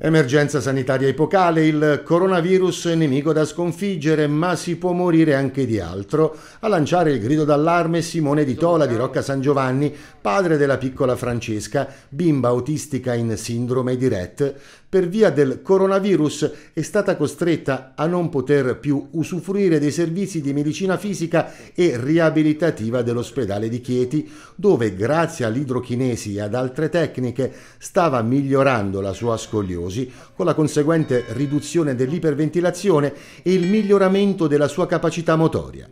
Emergenza sanitaria epocale, il coronavirus nemico da sconfiggere, ma si può morire anche di altro. A lanciare il grido d'allarme Simone Di Tola di Rocca San Giovanni, padre della piccola Francesca, bimba autistica in sindrome di Rett, per via del coronavirus è stata costretta a non poter più usufruire dei servizi di medicina fisica e riabilitativa dell'ospedale di Chieti, dove grazie all'idrochinesi e ad altre tecniche stava migliorando la sua scogliosi nervosi, con la conseguente riduzione dell'iperventilazione e il miglioramento della sua capacità motoria.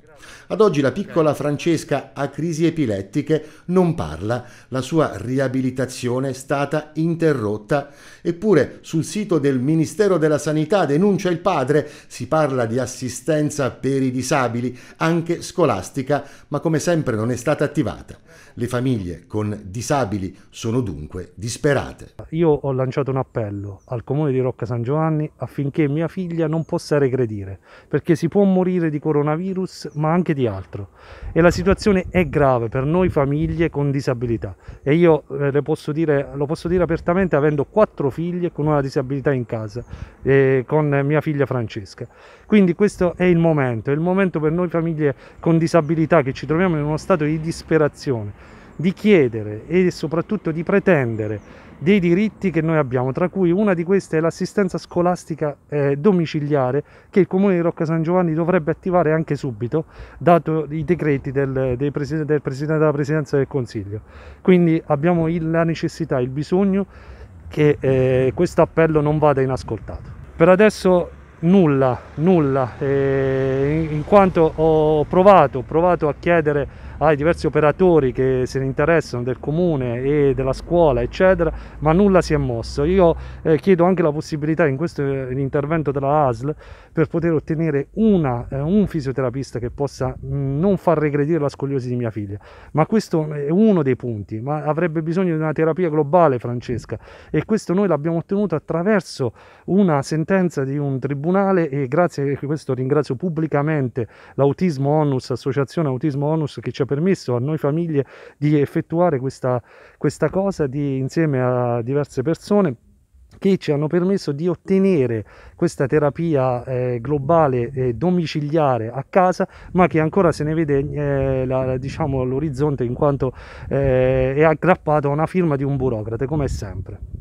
Ad oggi la piccola Francesca ha crisi epilettiche, non parla, la sua riabilitazione è stata interrotta. Eppure sul sito del Ministero della Sanità denuncia il padre, si parla di assistenza per i disabili, anche scolastica, ma come sempre non è stata attivata. Le famiglie con disabili sono dunque disperate. Io ho lanciato un appello al comune di Rocca San Giovanni affinché mia figlia non possa regredire, perché si può morire di coronavirus ma anche di altro. E la situazione è grave per noi famiglie con disabilità e io eh, posso dire, lo posso dire apertamente avendo quattro figlie con una disabilità in casa, eh, con mia figlia Francesca. Quindi questo è il momento, è il momento per noi famiglie con disabilità che ci troviamo in uno stato di disperazione di chiedere e soprattutto di pretendere dei diritti che noi abbiamo, tra cui una di queste è l'assistenza scolastica eh, domiciliare che il Comune di Rocca San Giovanni dovrebbe attivare anche subito, dato i decreti del, presiden del Presidente della Presidenza del Consiglio. Quindi abbiamo il, la necessità, il bisogno che eh, questo appello non vada inascoltato. Per adesso nulla, nulla, eh, in quanto ho provato, ho provato a chiedere ai diversi operatori che se ne interessano del comune e della scuola eccetera ma nulla si è mosso io eh, chiedo anche la possibilità in questo eh, in intervento della ASL per poter ottenere una, eh, un fisioterapista che possa mh, mm, non far regredire la scoliosi di mia figlia ma questo è uno dei punti ma avrebbe bisogno di una terapia globale Francesca e questo noi l'abbiamo ottenuto attraverso una sentenza di un tribunale e grazie a questo ringrazio pubblicamente l'autismo onus associazione autismo onus che ci ha permesso a noi famiglie di effettuare questa, questa cosa di, insieme a diverse persone che ci hanno permesso di ottenere questa terapia eh, globale eh, domiciliare a casa, ma che ancora se ne vede eh, la, diciamo, l'orizzonte in quanto eh, è aggrappato a una firma di un burocrate, come sempre.